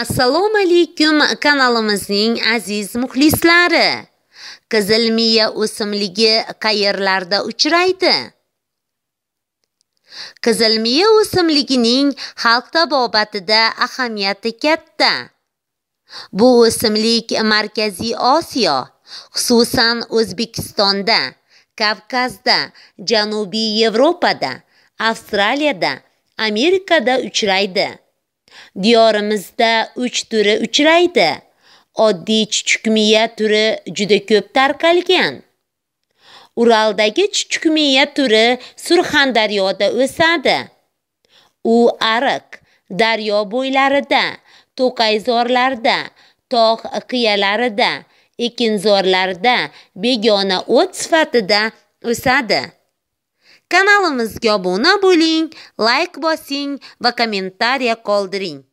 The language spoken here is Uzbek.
assalomu alaykum kanalimizning aziz muxlislari qizil miya o'simligi qayerlarda uchraydi qizil miya o'simligining xalq tabobatida ahamiyati katta bu o'simlik markaziy osiyo xususan o'zbekistonda kavkazda janubiy yevropada avstraliyada amerikada uchraydi diyorimizda 3 turi uchraydi. Oddiy chuchukmiya turi juda ko'p tarqalgan. Uraldagi chuchukmiya turi Surxondaryoda o'sadi. U ariq, daryo bo'ylarida, to'qayzorlarda, tog' qiyalarida, ekinzorlarda begona o't sifatida o'sadi. Kanalimizga obuna bo'ling, like bosing va kommentariya qoldiring.